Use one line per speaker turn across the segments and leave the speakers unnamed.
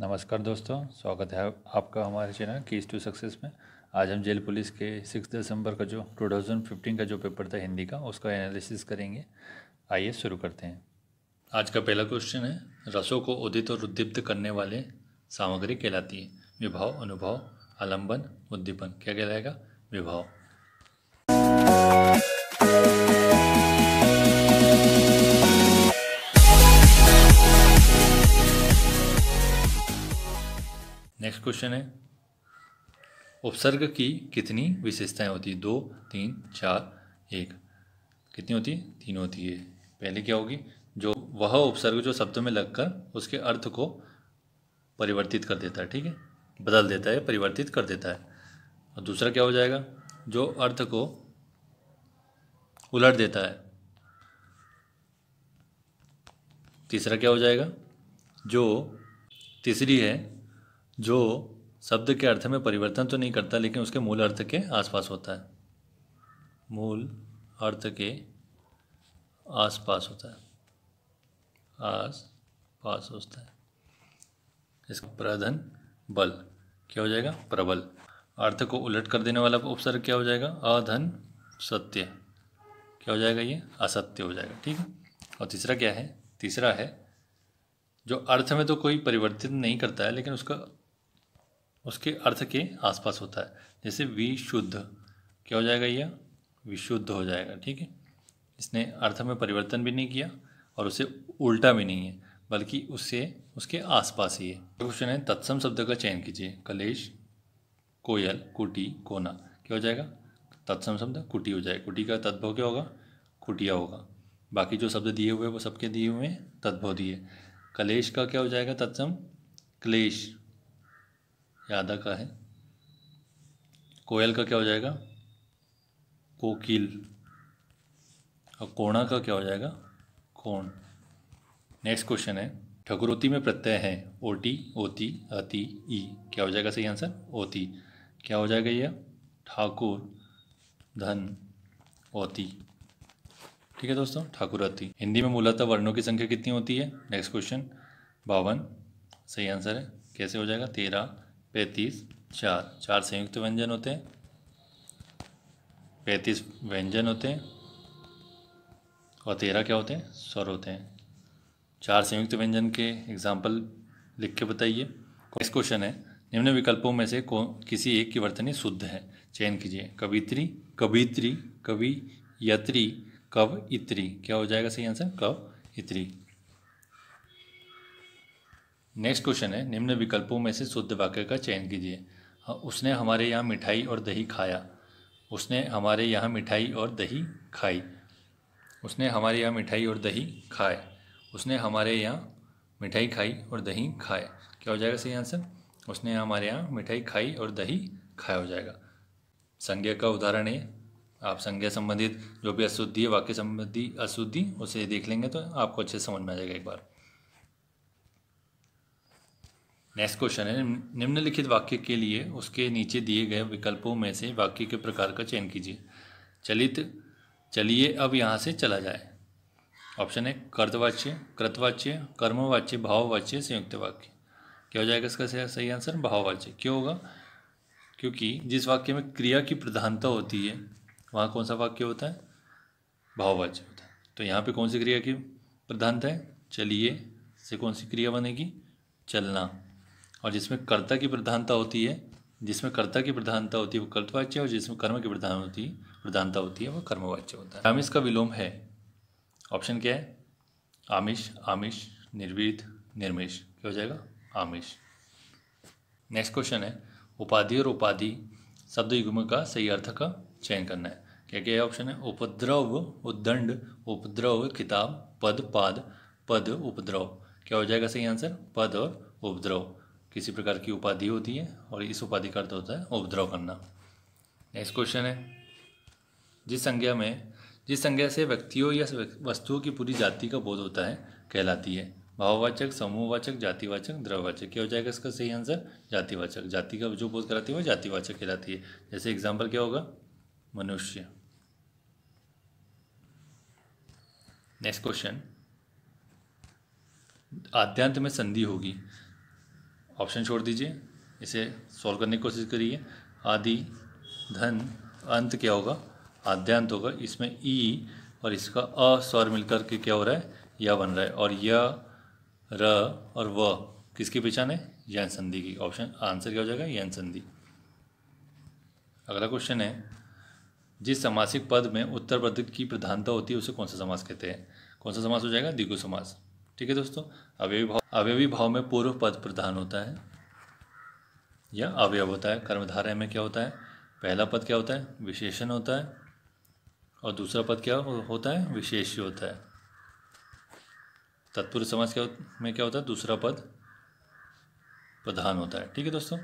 नमस्कार दोस्तों स्वागत है आपका हमारे चैनल कीज टू सक्सेस में आज हम जेल पुलिस के सिक्स दिसंबर का जो टू थाउजेंड फिफ्टीन का जो पेपर था हिंदी का उसका एनालिसिस करेंगे आइए शुरू करते हैं आज का पहला क्वेश्चन है रसों को उदित और उद्दीप्त करने वाले सामग्री कहलाती है विभाव अनुभव आलंबन उद्दीपन क्या कहलाएगा विभाव क्वेश्चन है उपसर्ग की कितनी विशेषताएं होती है दो तीन चार एक कितनी होती है तीन होती है पहले क्या होगी जो वह उपसर्ग जो शब्द में लगकर उसके अर्थ को परिवर्तित कर देता है ठीक है बदल देता है परिवर्तित कर देता है और दूसरा क्या हो जाएगा जो अर्थ को उलट देता है तीसरा क्या हो जाएगा जो तीसरी है जो शब्द के अर्थ में परिवर्तन तो नहीं करता लेकिन उसके मूल अर्थ के आसपास होता है मूल अर्थ के आसपास होता है आस पास होता है इसका प्रधन बल क्या हो जाएगा प्रबल अर्थ को उलट कर देने वाला उपसर्ग क्या हो जाएगा अधन सत्य क्या हो जाएगा ये असत्य हो जाएगा ठीक है और तीसरा क्या है तीसरा है जो अर्थ में तो कोई परिवर्तित नहीं करता है लेकिन उसका उसके अर्थ के आसपास होता है जैसे विशुद्ध क्या हो जाएगा यह विशुद्ध हो जाएगा ठीक है इसने अर्थ में परिवर्तन भी नहीं किया और उसे उल्टा भी नहीं है बल्कि उससे उसके आसपास ही है क्वेश्चन है तत्सम शब्द का चयन कीजिए कलेश कोयल कुटी कोना क्या हो जाएगा तत्सम शब्द कुटी हो जाएगा कुटी का तद्भव क्या होगा कुटिया होगा बाकी जो शब्द दिए हुए वो सबके दिए हुए तद्भव दिए कलेश का क्या हो जाएगा तत्सम क्लेश यादा का है कोयल का क्या हो जाएगा कोकिल और कोणा का क्या हो जाएगा कोण नेक्स्ट क्वेश्चन है ठकुरोती में प्रत्यय है ओटी ओती अति ई क्या हो जाएगा सही आंसर ओती क्या हो जाएगा यह ठाकुर धन ओती ठीक है दोस्तों ठाकुरती हिंदी में मूलतः वर्णों की संख्या कितनी होती है नेक्स्ट क्वेश्चन बावन सही आंसर है कैसे हो जाएगा तेरह पैंतीस चार चार संयुक्त व्यंजन होते हैं पैंतीस व्यंजन होते हैं और तेरह क्या होते हैं स्वर होते हैं चार संयुक्त व्यंजन के एग्जाम्पल लिख के बताइए इस क्वेश्चन है निम्न विकल्पों में से कौन किसी एक की वर्तनी शुद्ध है चयन कीजिए कवित्री कवित्री कवि यत्री कव इत्री क्या हो जाएगा सही आंसर कव इत्री नेक्स्ट क्वेश्चन है निम्न विकल्पों में से शुद्ध वाक्य का चयन कीजिए हाँ, उसने हमारे यहाँ मिठाई और दही खाया उसने हमारे यहाँ मिठाई और दही खाई उसने हमारे यहाँ मिठाई और दही खाए उसने हमारे यहाँ मिठाई खाई और दही खाए क्या हो जाएगा सही आंसर उसने हमारे यहाँ मिठाई खाई और दही खाया हो जाएगा संज्ञा का उदाहरण है आप संज्ञा संबंधित जो भी अशुद्धि वाक्य संबंधी अशुद्धि उसे देख लेंगे तो आपको अच्छे समझ में आ जाएगा एक बार नेक्स्ट क्वेश्चन है निम्नलिखित वाक्य के लिए उसके नीचे दिए गए विकल्पों में से वाक्य के प्रकार का चयन कीजिए चलित चलिए अब यहाँ से चला जाए ऑप्शन है कर्तवाच्य कृतवाच्य कर्मवाच्य भाववाच्य संयुक्त वाक्य क्या हो जाएगा इसका सही आंसर भाववाच्य क्यों होगा क्योंकि जिस वाक्य में क्रिया की प्रधानता होती है वहाँ कौन सा वाक्य होता है भाववाच्य होता है तो यहाँ पे कौन सी क्रिया की प्रधानता है चलिए से कौन सी क्रिया बनेगी चलना और जिसमें कर्ता की प्रधानता होती है जिसमें कर्ता की प्रधानता होती है वो कर्तवाच्य और जिसमें कर्म की प्रधान होती प्रधानता होती है वो कर्मवाच्य होता है आमिष का विलोम है ऑप्शन क्या है आमिष आमिष निर्विध निर्मिष क्या हो जाएगा आमिष नेक्स्ट क्वेश्चन है उपाधि और उपाधि शब्द युग्म का सही अर्थ का चयन करना है क्या क्या ऑप्शन है उपद्रव उद्दंड उपद्रव किताब पद पाद पद उपद्रव क्या हो जाएगा सही आंसर पद और उपद्रव किसी प्रकार की उपाधि होती है और इस उपाधि का अर्थ होता है उपद्रव करना नेक्स्ट क्वेश्चन है जिस संज्ञा में जिस संज्ञा से व्यक्तियों या वस्तुओं की पूरी जाति का बोध होता है कहलाती है भाववाचक समूहवाचक जातिवाचक द्रववाचक क्या हो जाएगा इसका सही आंसर जातिवाचक जाति का जो बोध कराती है वो जातिवाचक कहलाती है जैसे एग्जाम्पल क्या होगा मनुष्य नेक्स्ट क्वेश्चन आद्यांत में संधि होगी ऑप्शन छोड़ दीजिए इसे सॉल्व करने की कोशिश करिए आदि धन अंत क्या होगा आद्यांत होगा इसमें ई और इसका अ स्वर मिलकर के क्या हो रहा है या बन रहा है और य र और व किसकी पहचान है यन संधि की ऑप्शन आंसर क्या हो जाएगा यन संधि अगला क्वेश्चन है जिस सामासिक पद में उत्तर पद की प्रधानता होती है उसे कौन सा समास कहते हैं कौन सा समास हो जाएगा दिगु समास ठीक है दोस्तों अवयवी भाव अवयवी भाव में पूर्व पद प्रधान होता है या अवयव होता है कर्मधारय में क्या होता है पहला पद क्या होता है विशेषण होता है और दूसरा पद क्या होता है विशेष होता है तत्पुरुष समाज क्या में क्या होता है दूसरा पद प्रधान होता है ठीक है दोस्तों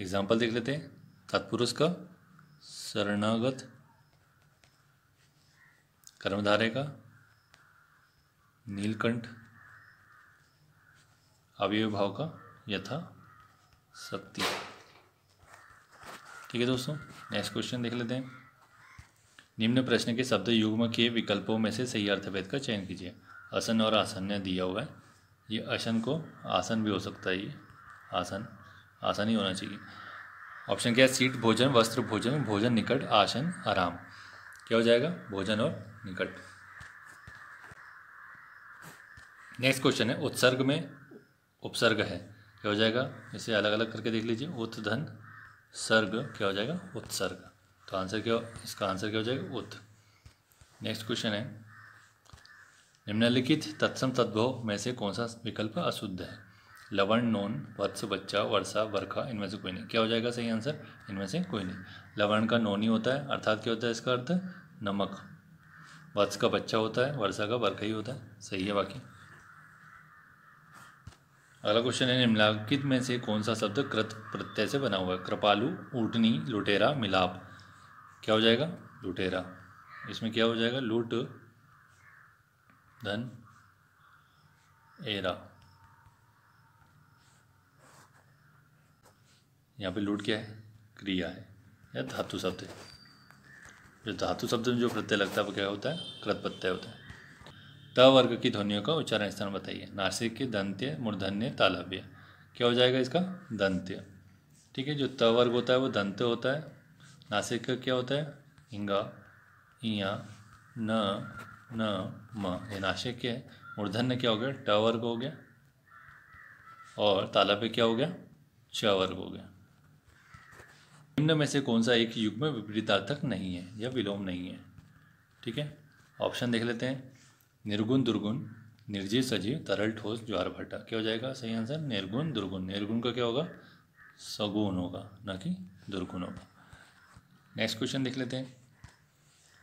एग्जाम्पल देख लेते हैं तत्पुरुष का शरणागत कर्मधारय का नीलकंठ अवयव भाव का यथा शक्ति ठीक है दोस्तों नेक्स्ट क्वेश्चन देख लेते हैं निम्न प्रश्न के शब्द युग्म के विकल्पों में से सही अर्थभेद का चयन कीजिए असन और आसन ने दिया हुआ है ये असन को आसन भी हो सकता है ये आसन आसन ही होना चाहिए ऑप्शन क्या है सीट भोजन वस्त्र भोजन भोजन निकट आसन आराम क्या हो जाएगा भोजन और निकट नेक्स्ट क्वेश्चन है उत्सर्ग में उपसर्ग है क्या हो जाएगा इसे अलग अलग करके देख लीजिए उत्थ धन सर्ग क्या हो जाएगा उत्सर्ग तो आंसर क्या इसका आंसर क्या हो जाएगा उत्थ नेक्स्ट क्वेश्चन है निम्नलिखित तत्सम तद्भव में से कौन सा विकल्प अशुद्ध है लवण नोन वत्स बच्चा वर्षा वर्खा इनमें से कोई नहीं क्या हो जाएगा सही आंसर इनमें से कोई नहीं लवण का नोन ही होता है अर्थात क्या होता है इसका अर्थ नमक वत्स का बच्चा होता है वर्षा का वर्खा ही होता है सही है बाकी अगला क्वेश्चन है निम्नलिखित में से कौन सा शब्द कृत प्रत्यय से बना हुआ है कृपालु ऊटनी लुटेरा मिलाप क्या हो जाएगा लुटेरा इसमें क्या हो जाएगा लूट धन एरा यहाँ पे लूट क्या है क्रिया है या धातु शब्द है जो धातु शब्द में जो प्रत्यय लगता है वो क्या होता है कृत प्रत्यय होता है त वर्ग की ध्वनियों का उच्चारण स्थान बताइए नासिक के दंत्य मूर्धन्य तालव्य क्या हो जाएगा इसका दंत्य ठीक है जो त वर्ग होता है वो दंत्य होता है नासिक का क्या होता है हिंगा इया न न म ये नासिक के मूर्धन्य क्या हो गया ट वर्ग हो गया और तालाब क्या हो गया च वर्ग हो गया निम्न में से कौन सा एक युग में विपरीतार्थक नहीं है या विलोम नहीं है ठीक है ऑप्शन देख लेते हैं निर्गुण दुर्गुण निर्जीव सजीव तरल ठोस ज्वार भट्टा क्या हो जाएगा सही आंसर निर्गुण दुर्गुण निर्गुण का क्या होगा सगुण होगा ना कि दुर्गुण होगा नेक्स्ट क्वेश्चन देख लेते हैं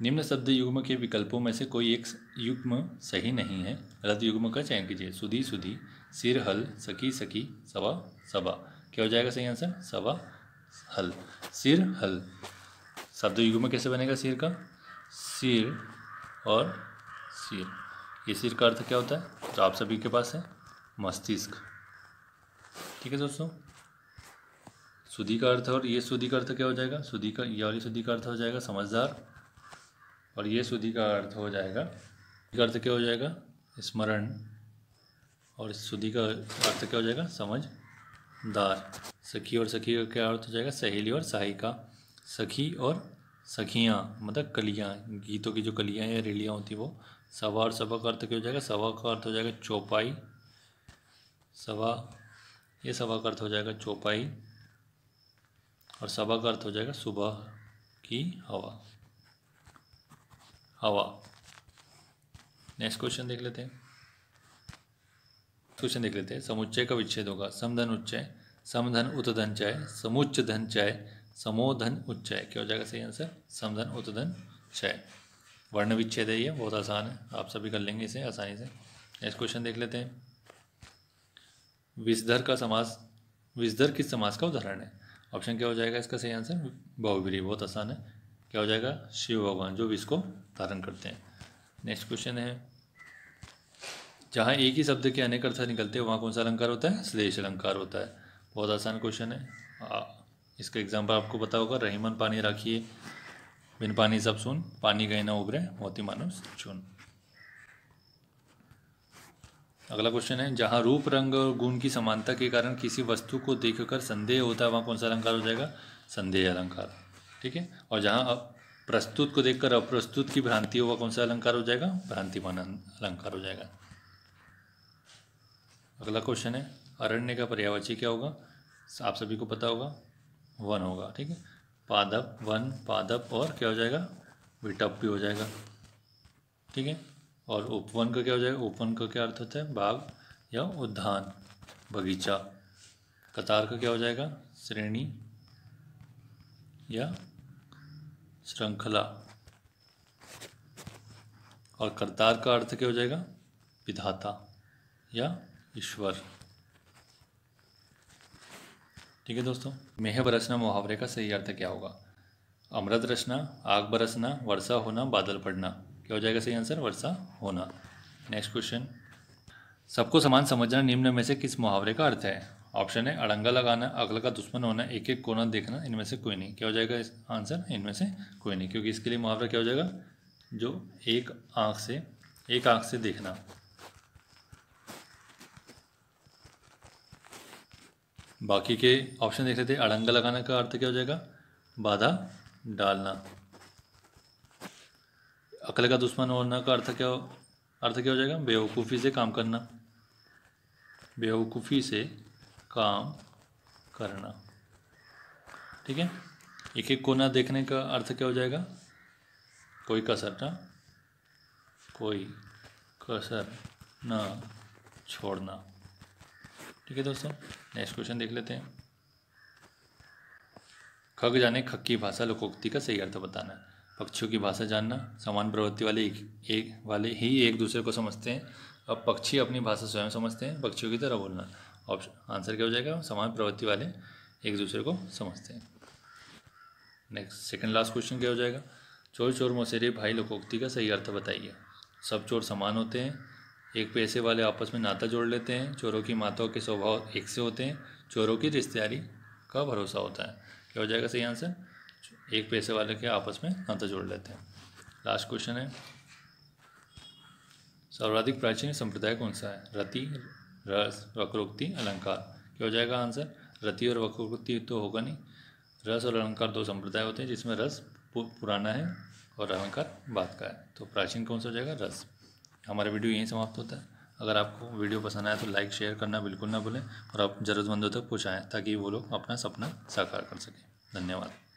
निम्न शब्द युग्म के विकल्पों में से कोई एक युग्म सही नहीं है गलत युग्म का चयन कीजिए सुधी सुधी सिर हल सकी सकी सवा सवा क्या हो जाएगा सही आंसर सवा हल सिर हल शब्द युग्म कैसे बनेगा सिर का सिर और सिर सिर का अर्थ क्या होता है तो आप सभी के पास है मस्तिष्क ठीक है दोस्तों सुधी का अर्थ और ये सुधी का अर्थ क्या हो जाएगा सुधी का ये वाली सुधी का अर्थ हो जाएगा समझदार और ये सुधी का अर्थ हो जाएगा का अर्थ क्या हो जाएगा स्मरण और सुधी का अर्थ क्या हो जाएगा समझदार सखी और सखी का क्या अर्थ हो जाएगा सहेली और सहायिका सखी और सखियाँ मतलब कलियाँ गीतों की जो कलियाँ या रेलियाँ होती वो सवा और सवा का अर्थ क्या हो जाएगा सवा का अर्थ हो जाएगा चौपाई सवा ये सवा का अर्थ हो जाएगा चौपाई और सवा का अर्थ हो जाएगा सुबह की हवा हवा नेक्स्ट क्वेश्चन देख लेते हैं क्वेश्चन देख लेते हैं समुच्चय का विच्छेद होगा समधन उच्चय समधन उतधनचय समुच्च चय समोधन उच्चय क्या हो जाएगा सही आंसर समधन उतधन चय वर्ण विच्छेद है ये बहुत आसान है आप सभी कर लेंगे इसे आसानी से नेक्स्ट क्वेश्चन देख लेते हैं विषधर का समास विषधर किस समास का उदाहरण है ऑप्शन क्या हो जाएगा इसका सही आंसर बहुवीरी बहुत आसान है क्या हो जाएगा शिव भगवान जो विष को धारण करते हैं नेक्स्ट क्वेश्चन है जहाँ एक ही शब्द के अनेक अर्थ निकलते हैं वहाँ कौन सा अलंकार होता है श्लेष अलंकार होता है बहुत आसान क्वेश्चन है आ, इसका एग्जाम्पल आपको पता होगा रहीमन पानी राखिए बिन पानी सब सुन पानी गए ना उभरे होती मानो चुन अगला क्वेश्चन है जहां रूप रंग और गुण की समानता के कारण किसी वस्तु को देखकर संदेह होता है वहां कौन सा अलंकार हो जाएगा संदेह अलंकार ठीक है और जहां प्रस्तुत को देखकर अप्रस्तुत की भ्रांति हो वह कौन सा अलंकार हो जाएगा मान अं, अलंकार हो जाएगा अगला क्वेश्चन है अरण्य का पर्यावाची क्या होगा आप सभी को पता होगा वन होगा ठीक है पादप वन पादप और क्या हो जाएगा विटप भी हो जाएगा ठीक है और उपवन का क्या हो जाएगा उपवन का क्या अर्थ होता है बाग या उद्यान बगीचा कतार का क्या हो जाएगा श्रेणी या श्रृंखला और करतार का अर्थ क्या हो जाएगा विधाता या ईश्वर ठीक है दोस्तों मेह बरसना मुहावरे का सही अर्थ क्या होगा अमृत रचना आग बरसना वर्षा होना बादल पड़ना क्या हो जाएगा सही आंसर वर्षा होना नेक्स्ट क्वेश्चन सबको समान समझना निम्न में से किस मुहावरे का अर्थ है ऑप्शन है अड़ंगा लगाना अगल का दुश्मन होना एक एक कोना देखना इनमें से कोई नहीं क्या हो जाएगा आंसर इनमें से कोई नहीं क्योंकि इसके लिए मुहावरा क्या हो जाएगा जो एक आँख से एक आँख से देखना बाकी के ऑप्शन देख लेते अड़ंग लगाने का अर्थ क्या हो जाएगा बाधा डालना अकल का दुश्मन होना का अर्थ क्या अर्थ क्या हो जाएगा बेवकूफ़ी से काम करना बेवकूफ़ी से काम करना ठीक है एक एक कोना देखने का अर्थ क्या हो जाएगा कोई कसर ना कोई कसर ना छोड़ना ठीक है दोस्तों नेक्स्ट क्वेश्चन देख लेते हैं खग जाने खग की भाषा लोकोक्ति का सही अर्थ बताना पक्षियों की भाषा जानना समान प्रवृत्ति वाले एक, एक वाले ही एक दूसरे को समझते हैं अब पक्षी अपनी भाषा स्वयं समझते हैं पक्षियों की तरह बोलना ऑप्शन आंसर क्या हो जाएगा समान प्रवृत्ति वाले एक दूसरे को समझते हैं नेक्स्ट सेकंड लास्ट क्वेश्चन क्या हो जाएगा चोर चोर मोसेरे भाई लोकोक्ति का सही अर्थ बताइए सब चोर समान होते हैं एक पैसे वाले आपस में नाता जोड़ लेते हैं चोरों की माताओं के स्वभाव एक से होते हैं चोरों की रिश्तेदारी का भरोसा होता है क्या हो जाएगा सही आंसर एक पैसे वाले के आपस में नाता जोड़ लेते हैं लास्ट क्वेश्चन है सर्वाधिक प्राचीन संप्रदाय कौन सा है रति रस वक्रोक्ति अलंकार क्या हो जाएगा आंसर रति और वक्रोक्ति तो होगा नहीं रस और अलंकार दो संप्रदाय होते हैं जिसमें रस पुराना है और अलंकार बाद का है तो प्राचीन कौन सा हो जाएगा रस हमारा वीडियो यहीं समाप्त होता है अगर आपको वीडियो पसंद आया तो लाइक शेयर करना बिल्कुल ना भूलें और आप ज़रूरतमंदों तक पहुँचाएँ ताकि वो लोग अपना सपना साकार कर सकें धन्यवाद